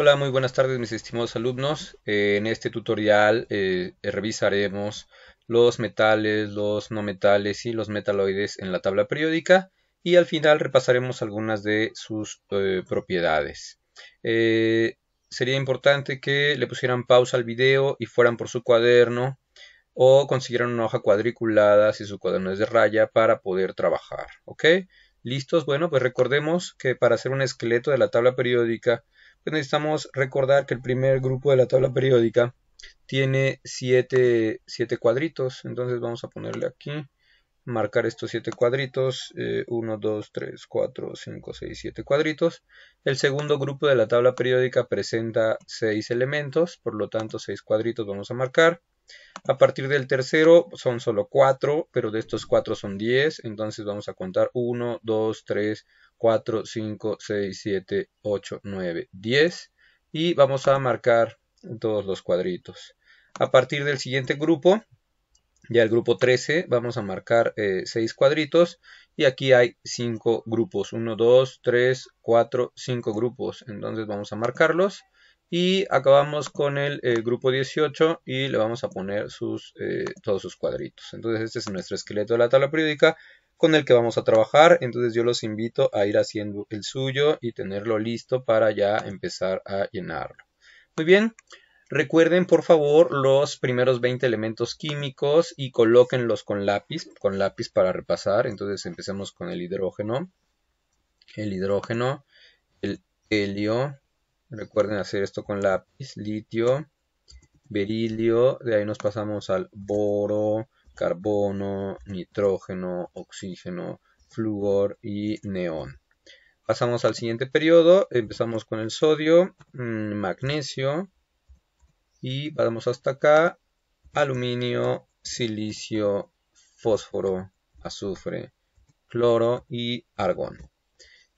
Hola, muy buenas tardes mis estimados alumnos. Eh, en este tutorial eh, revisaremos los metales, los no metales y los metaloides en la tabla periódica y al final repasaremos algunas de sus eh, propiedades. sería importante que le pusieran pausa al video y fueran por su cuaderno o consiguieran una hoja cuadriculada si su cuaderno es de raya para poder trabajar. ¿Ok? ¿Listos? Bueno, pues recordemos que para hacer un esqueleto de la tabla periódica necesitamos recordar que el primer grupo de la tabla periódica tiene 7 cuadritos. Entonces vamos a ponerle aquí, marcar estos 7 cuadritos. 1, 2, 3, 4, 5, 6, 7 cuadritos. El segundo grupo de la tabla periódica presenta 6 elementos. Por lo tanto, 6 cuadritos vamos a marcar. A partir del tercero son solo 4, pero de estos 4 son 10. Entonces vamos a contar 1, 2, 3, 4. 4, 5, 6, 7, 8, 9, 10 y vamos a marcar todos los cuadritos. A partir del siguiente grupo, ya el grupo 13, vamos a marcar 6 eh, cuadritos y aquí hay 5 grupos, 1, 2, 3, 4, 5 grupos, entonces vamos a marcarlos y acabamos con el eh, grupo 18 y le vamos a poner eh, todos sus cuadritos. Entonces este es nuestro esqueleto de la tabla periódica con el que vamos a trabajar. Entonces yo los invito a ir haciendo el suyo y tenerlo listo para ya empezar a llenarlo. Muy bien. Recuerden por favor los primeros 20 elementos químicos y colóquenlos con lápiz, con lápiz para repasar. Entonces empecemos con el hidrógeno, el hidrógeno, el helio, recuerden hacer esto con lápiz, litio, berilio, de ahí nos pasamos al boro, carbono, nitrógeno, oxígeno, flúor y neón. Pasamos al siguiente periodo, empezamos con el sodio, mm, magnesio y vamos hasta acá, aluminio, silicio, fósforo, azufre, cloro y argón.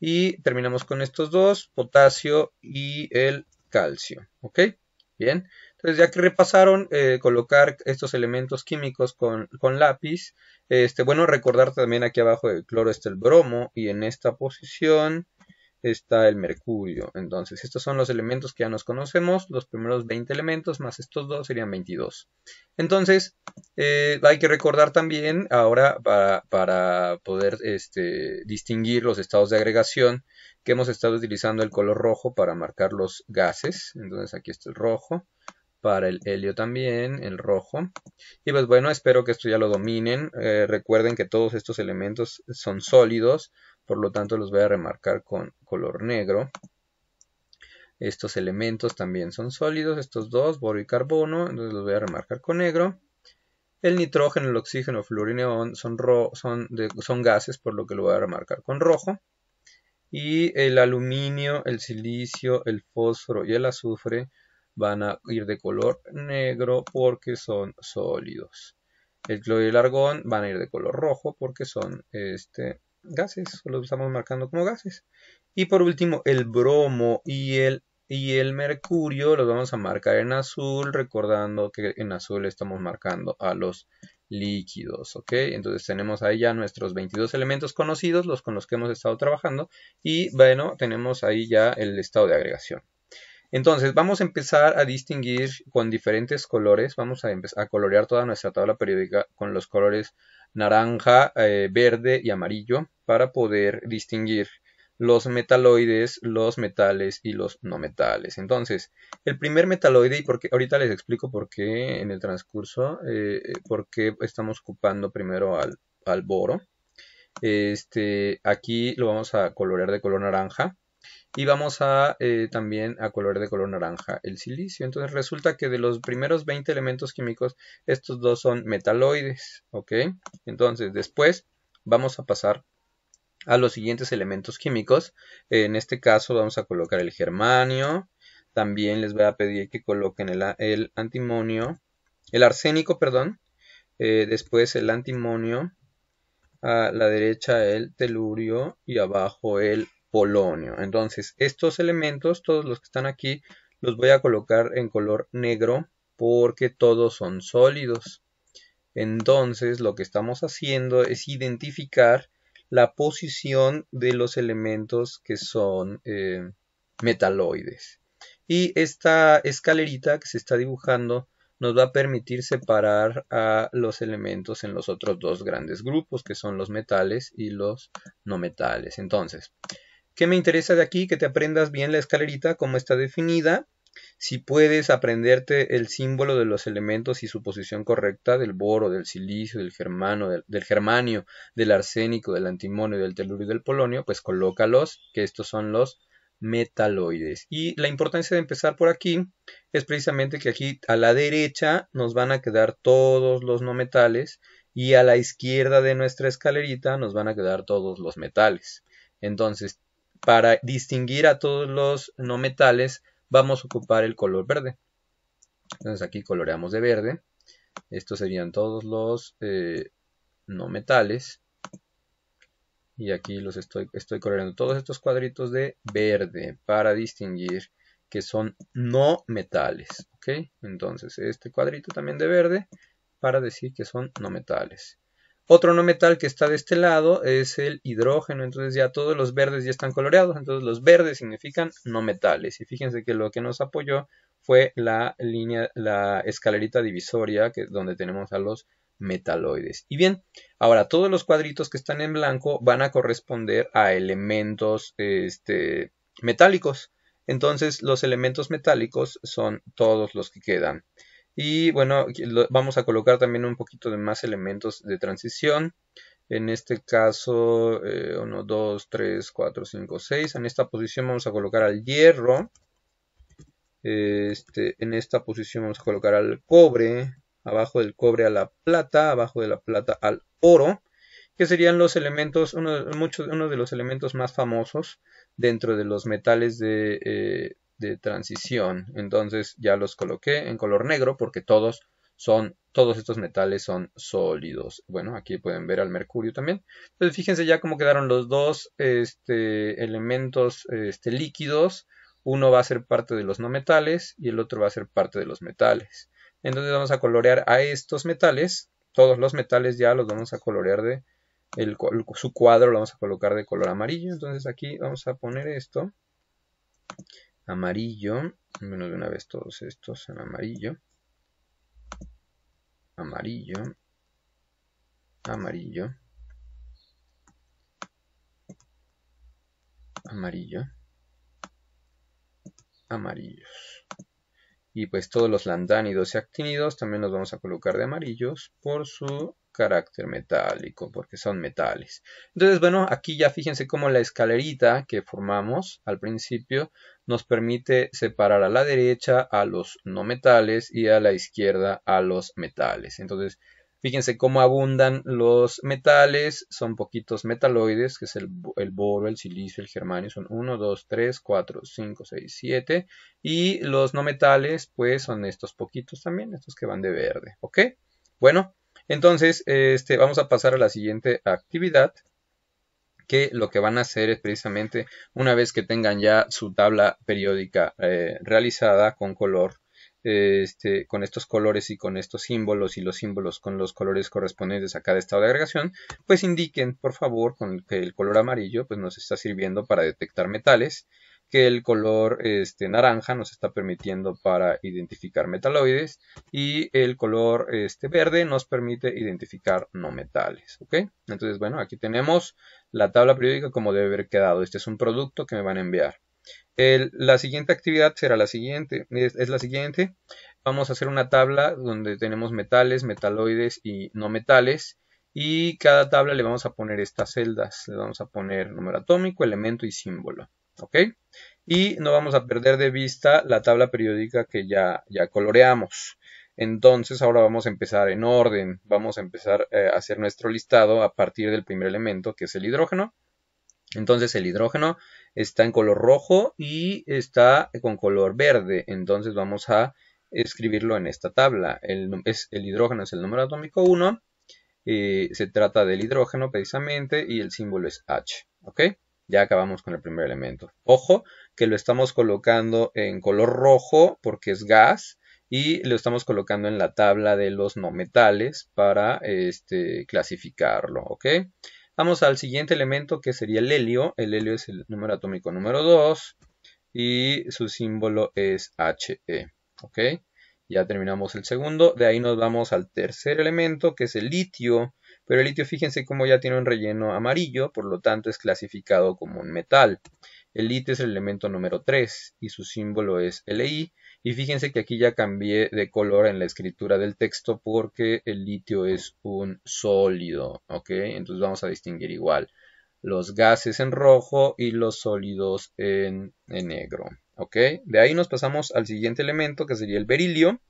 Y terminamos con estos dos, potasio y el calcio. ¿ok? Bien, entonces ya que repasaron, eh, colocar estos elementos químicos con, con, lápiz. Este, bueno, recordar también aquí abajo el cloro está el bromo y en esta posición está el mercurio. Entonces, estos son los elementos que ya nos conocemos, los primeros 20 elementos más estos dos serían 22. Entonces, eh, hay que recordar también ahora para, para poder este, distinguir los estados de agregación que hemos estado utilizando el color rojo para marcar los gases. Entonces, aquí está el rojo. Para el helio también, el rojo. Y pues bueno, espero que esto ya lo dominen. Eh, recuerden que todos estos elementos son sólidos por lo tanto los voy a remarcar con color negro estos elementos también son sólidos estos dos boro y carbono entonces los voy a remarcar con negro el nitrógeno el oxígeno flúor y neón son, son, son gases por lo que lo voy a remarcar con rojo y el aluminio el silicio el fósforo y el azufre van a ir de color negro porque son sólidos el cloro y el argón van a ir de color rojo porque son este, gases, los estamos marcando como gases. Y por último, el bromo y el, y el mercurio los vamos a marcar en azul, recordando que en azul estamos marcando a los líquidos, ¿ok? Entonces tenemos ahí ya nuestros 22 elementos conocidos, los con los que hemos estado trabajando, y bueno, tenemos ahí ya el estado de agregación. Entonces vamos a empezar a distinguir con diferentes colores, vamos a, a colorear toda nuestra tabla periódica con los colores naranja, eh, verde y amarillo para poder distinguir los metaloides, los metales y los no metales. Entonces, el primer metaloide, y porque ahorita les explico por qué en el transcurso, eh, por qué estamos ocupando primero al, al boro. Este, aquí lo vamos a colorear de color naranja. Y vamos a eh, también a color de color naranja el silicio. Entonces resulta que de los primeros 20 elementos químicos, estos dos son metaloides. ¿Ok? Entonces después vamos a pasar a los siguientes elementos químicos. En este caso vamos a colocar el germanio. También les voy a pedir que coloquen el, antimonio, el arsénico, perdón. Eh, después el antimonio, a la derecha el telurio y abajo el polonio. Entonces, estos elementos, todos los que están aquí, los voy a colocar en color negro porque todos son sólidos. Entonces, lo que estamos haciendo es identificar la posición de los elementos que son eh, metaloides. Y esta escalerita que se está dibujando nos va a permitir separar a los elementos en los otros dos grandes grupos, que son los metales y los no metales. Entonces, ¿Qué me interesa de aquí? Que te aprendas bien la escalerita, cómo está definida, si puedes aprenderte el símbolo de los elementos y su posición correcta del boro, del silicio, del germano, del, germanio, del arsénico, del antimonio, del telurio y del polonio, pues colócalos, que estos son los metaloides. Y la importancia de empezar por aquí es precisamente que aquí a la derecha nos van a quedar todos los no metales y a la izquierda de nuestra escalerita nos van a quedar todos los metales. Entonces, para distinguir a todos los no metales vamos a ocupar el color verde. Entonces aquí coloreamos de verde. Estos serían todos los eh, no metales. Y aquí los estoy, estoy coloreando todos estos cuadritos de verde para distinguir que son no metales. ¿ok? Entonces este cuadrito también de verde para decir que son no metales. Otro no metal que está de este lado es el hidrógeno, entonces ya todos los verdes ya están coloreados, entonces los verdes significan no metales. Y fíjense que lo que nos apoyó fue la línea, la escalerita divisoria, que es donde tenemos a los metaloides. Y bien, ahora todos los cuadritos que están en blanco van a corresponder a elementos este, metálicos. Entonces los elementos metálicos son todos los que quedan. Y bueno, vamos a colocar también un poquito de más elementos de transición. En este caso, 1, 2, 3, 4, 5, 6. En esta posición vamos a colocar al hierro. Este, en esta posición vamos a colocar al cobre. Abajo del cobre a la plata. Abajo de la plata al oro. Que serían los elementos, uno, uno de los elementos más famosos dentro de los metales de, eh, de transición. Entonces ya los coloqué en color negro porque todos son, todos estos metales son sólidos. Bueno, aquí pueden ver al mercurio también. Entonces fíjense ya cómo quedaron los dos este, elementos este, líquidos. Uno va a ser parte de los no metales y el otro va a ser parte de los metales. Entonces vamos a colorear a estos metales. Todos los metales ya los vamos a colorear de su cuadro, lo vamos a colocar de color amarillo. Entonces aquí vamos a poner esto amarillo. menos de una vez todos estos son amarillo. Amarillo. Amarillo. Amarillo. Amarillos y pues todos los landánidos y actínidos también los vamos a colocar de amarillos por su carácter metálico, porque son metales. Entonces, bueno, aquí ya fíjense cómo la escalerita que formamos al principio nos permite separar a la derecha a los no metales y a la izquierda a los metales. Entonces, Fíjense cómo abundan los metales, son poquitos metaloides, que es el, boro, el silicio, el germanio, son 1, 2, 3, 4, 5, 6, 7. Y los no metales, pues son estos poquitos también, estos que van de verde, ¿ok? Bueno, entonces este, vamos a pasar a la siguiente actividad, que lo que van a hacer es precisamente, una vez que tengan ya su tabla periódica eh, realizada con color, eh, este, con estos colores y con estos símbolos y los símbolos con los colores correspondientes a cada estado de agregación, pues indiquen, por favor, que el color amarillo pues, nos está sirviendo para detectar metales, que el color este, naranja nos está permitiendo para identificar metaloides y el color este, verde nos permite identificar no metales. ¿ok? Entonces, bueno, aquí tenemos la tabla periódica como debe haber quedado. Este es un producto que me van a enviar la siguiente actividad será la siguiente, es, la siguiente. Vamos a hacer una tabla donde tenemos metales, metaloides y no metales. Y cada tabla le vamos a poner estas celdas. Le vamos a poner número atómico, elemento y símbolo. ¿Ok? Y no vamos a perder de vista la tabla periódica que ya, ya coloreamos. Entonces ahora vamos a empezar en orden. Vamos a empezar eh, a hacer nuestro listado a partir del primer elemento que es el hidrógeno. Entonces el hidrógeno está en color rojo y está con color verde. Entonces vamos a escribirlo en esta tabla. El, el hidrógeno es el número atómico 1. Eh, se trata del hidrógeno precisamente y el símbolo es H. ¿Ok? Ya acabamos con el primer elemento. Ojo que lo estamos colocando en color rojo porque es gas y lo estamos colocando en la tabla de los no metales para este, clasificarlo. ¿Ok? Vamos al siguiente elemento que sería el helio. El helio es el número atómico número 2 y su símbolo es He. ¿Ok? Ya terminamos el segundo. De ahí nos vamos al tercer elemento que es el litio. Pero el litio, fíjense cómo ya tiene un relleno amarillo, por lo tanto es clasificado como un metal. El litio es el elemento número 3 y su símbolo es Li y fíjense que aquí ya cambié de color en la escritura del texto porque el litio es un sólido, ¿ok? Entonces vamos a distinguir igual los gases en rojo y los sólidos en, negro, ¿ok? De ahí nos pasamos al siguiente elemento que sería el berilio.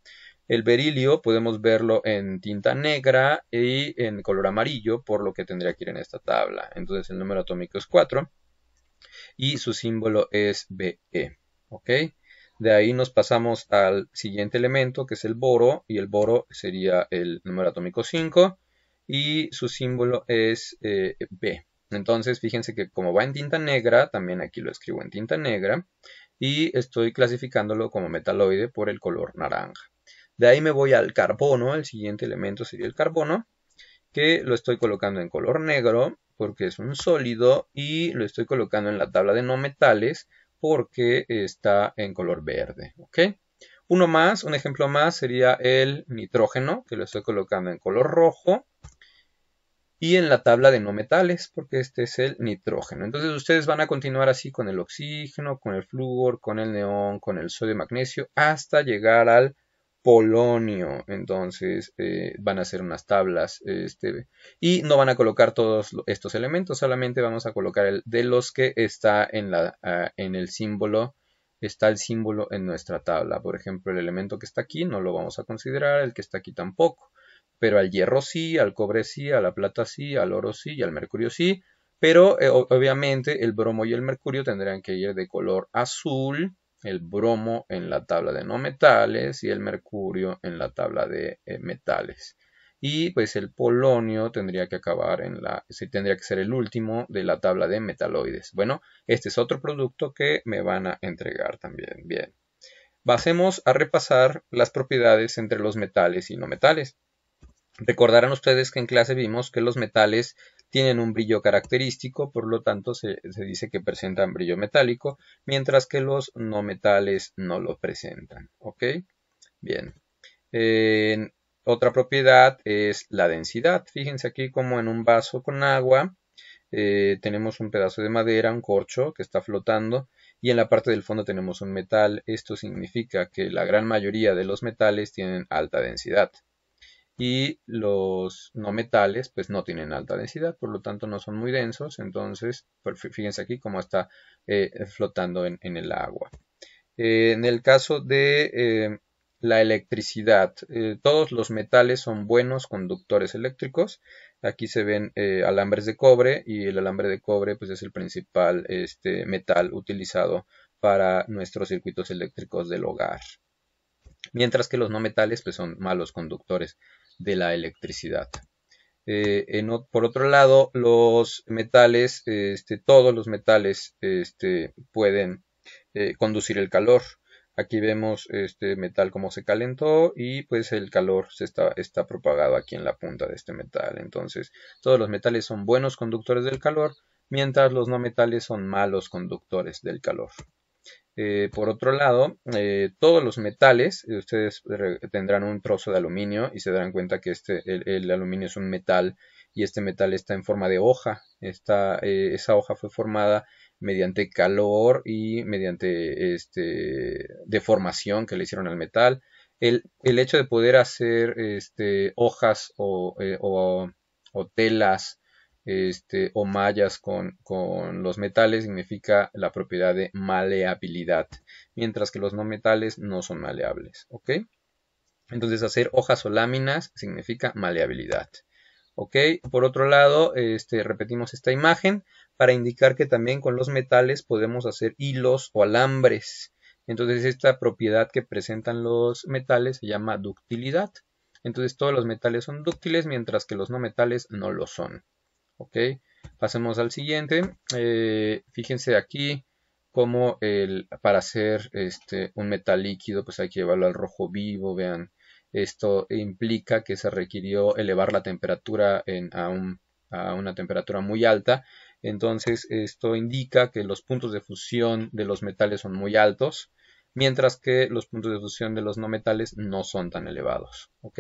El berilio podemos verlo en tinta negra y en color amarillo, por lo que tendría que ir en esta tabla. Entonces el número atómico es 4 y su símbolo es Be. ¿Ok? De ahí nos pasamos al siguiente elemento que es el boro y el boro sería el número atómico 5 y su símbolo es eh, B. Entonces fíjense que como va en tinta negra, también aquí lo escribo en tinta negra y estoy clasificándolo como metaloide por el color naranja. De ahí me voy al carbono, el siguiente elemento sería el carbono, que lo estoy colocando en color negro porque es un sólido y lo estoy colocando en la tabla de no metales porque está en color verde. ¿ok? Uno más, un ejemplo más sería el nitrógeno, que lo estoy colocando en color rojo. Y en la tabla de no metales, porque este es el nitrógeno. Entonces ustedes van a continuar así con el oxígeno, con el flúor, con el neón, con el sodio y magnesio, hasta llegar al polonio. Entonces eh, van a ser unas tablas este, y no van a colocar todos estos elementos, solamente vamos a colocar el de los que está en, la, ah, en el símbolo está el símbolo en nuestra tabla. Por ejemplo, el elemento que está aquí no lo vamos a considerar, el que está aquí tampoco. Pero al hierro sí, al cobre sí, a la plata sí, al oro sí y al mercurio sí. Pero eh, obviamente el bromo y el mercurio tendrían que ir de color azul el bromo en la tabla de no metales y el mercurio en la tabla de eh, metales. Y pues el polonio tendría que acabar en la, tendría que ser el último de la tabla de metaloides. Bueno, este es otro producto que me van a entregar también. Bien. Pasemos a repasar las propiedades entre los metales y no metales. Recordarán ustedes que en clase vimos que los metales tienen un brillo característico, por lo tanto se, dice que presentan brillo metálico, mientras que los no metales no lo presentan. ¿Ok? Bien. otra propiedad es la densidad. Fíjense aquí como en un vaso con agua eh, tenemos un pedazo de madera, un corcho que está flotando y en la parte del fondo tenemos un metal. Esto significa que la gran mayoría de los metales tienen alta densidad y los no metales pues no tienen alta densidad, por lo tanto no son muy densos, entonces pues, fíjense aquí cómo está eh, flotando en, el agua. Eh, en el caso de eh, la electricidad, todos los metales son buenos conductores eléctricos, aquí se ven alambres de cobre y el alambre de cobre pues es el principal este, metal utilizado para nuestros circuitos eléctricos del hogar mientras que los no metales pues, son malos conductores de la electricidad. Eh, por otro lado, los metales, este, todos los metales este, pueden eh, conducir el calor. Aquí vemos este metal como se calentó y pues el calor se está, está propagado aquí en la punta de este metal. Entonces, todos los metales son buenos conductores del calor, mientras los no metales son malos conductores del calor. Eh, por otro lado, eh, todos los metales, eh, ustedes tendrán un trozo de aluminio y se darán cuenta que este, el, aluminio es un metal y este metal está en forma de hoja. esa hoja fue formada mediante calor y mediante este, deformación que le hicieron al metal. El, hecho de poder hacer este, hojas o telas este, o mallas con, los metales significa la propiedad de maleabilidad, mientras que los no metales no son maleables, ¿ok? Entonces hacer hojas o láminas significa maleabilidad, ¿ok? Por otro lado, este, repetimos esta imagen para indicar que también con los metales podemos hacer hilos o alambres. Entonces esta propiedad que presentan los metales se llama ductilidad. Entonces todos los metales son dúctiles mientras que los no metales no lo son ok pasemos al siguiente eh, fíjense aquí como para hacer este, un metal líquido pues hay que llevarlo al rojo vivo vean esto implica que se requirió elevar la temperatura a, una temperatura muy alta entonces esto indica que los puntos de fusión de los metales son muy altos mientras que los puntos de fusión de los no metales no son tan elevados. ¿ok?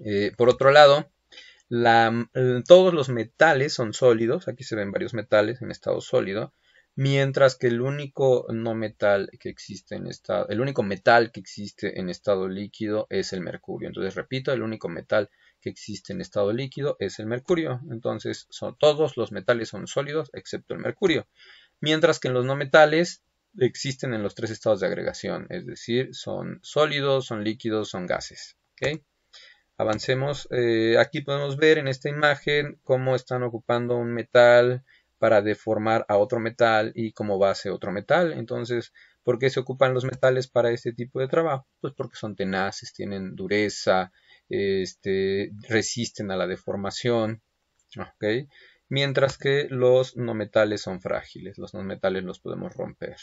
Eh, por otro lado, eh, todos los metales son sólidos, aquí se ven varios metales en estado sólido, mientras que el único no metal que existe en estado, el único metal que existe en estado líquido es el mercurio. Entonces, repito, el único metal que existe en estado líquido es el mercurio. Entonces, todos los metales son sólidos excepto el mercurio. Mientras que en los no metales existen en los tres estados de agregación, es decir, son sólidos, son líquidos, son gases. Avancemos. Eh, aquí podemos ver en esta imagen cómo están ocupando un metal para deformar a otro metal y como base otro metal. Entonces, ¿por qué se ocupan los metales para este tipo de trabajo? Pues porque son tenaces, tienen dureza, este, resisten a la deformación. Mientras que los no metales son frágiles, los no metales los podemos romper.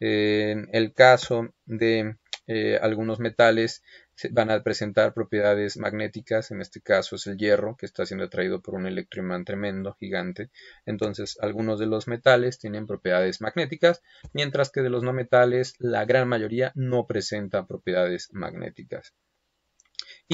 En el caso de eh, algunos metales van a presentar propiedades magnéticas, en este caso es el hierro, que está siendo atraído por un electroimán tremendo, gigante. Entonces, algunos de los metales tienen propiedades magnéticas, mientras que de los no metales, la gran mayoría no presenta propiedades magnéticas.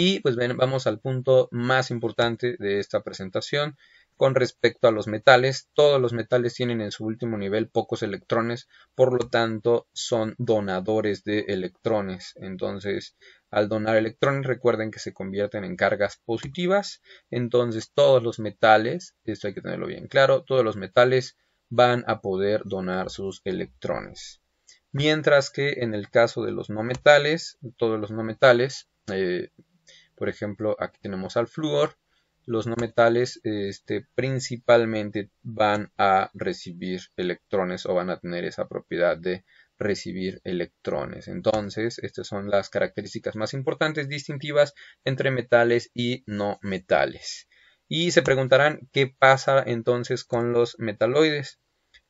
Y pues ven, vamos al punto más importante de esta presentación. Con respecto a los metales, todos los metales tienen en su último nivel pocos electrones, por lo tanto son donadores de electrones. Entonces, al donar electrones, recuerden que se convierten en cargas positivas. Entonces, todos los metales, esto hay que tenerlo bien claro, todos los metales van a poder donar sus electrones. Mientras que en el caso de los no metales, todos los no metales, eh, por ejemplo, aquí tenemos al flúor. Los no metales este, principalmente van a recibir electrones o van a tener esa propiedad de recibir electrones. Entonces, estas son las características más importantes distintivas entre metales y no metales. Y se preguntarán qué pasa entonces con los metaloides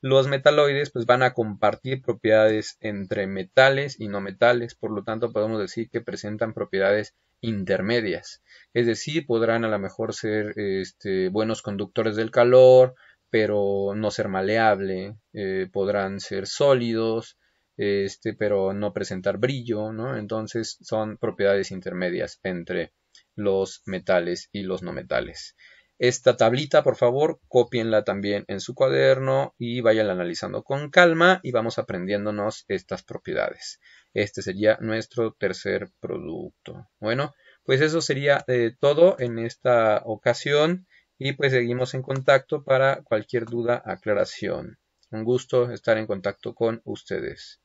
los metaloides pues van a compartir propiedades entre metales y no metales, por lo tanto podemos decir que presentan propiedades intermedias, es decir, podrán a lo mejor ser este, buenos conductores del calor, pero no ser maleable, eh, podrán ser sólidos, este, pero no presentar brillo, ¿no? Entonces son propiedades intermedias entre los metales y los no metales. Esta tablita, por favor, copienla también en su cuaderno y vayan analizando con calma y vamos aprendiéndonos estas propiedades. Este sería nuestro tercer producto. Bueno, pues eso sería eh, todo en esta ocasión y pues seguimos en contacto para cualquier duda, aclaración. Un gusto estar en contacto con ustedes.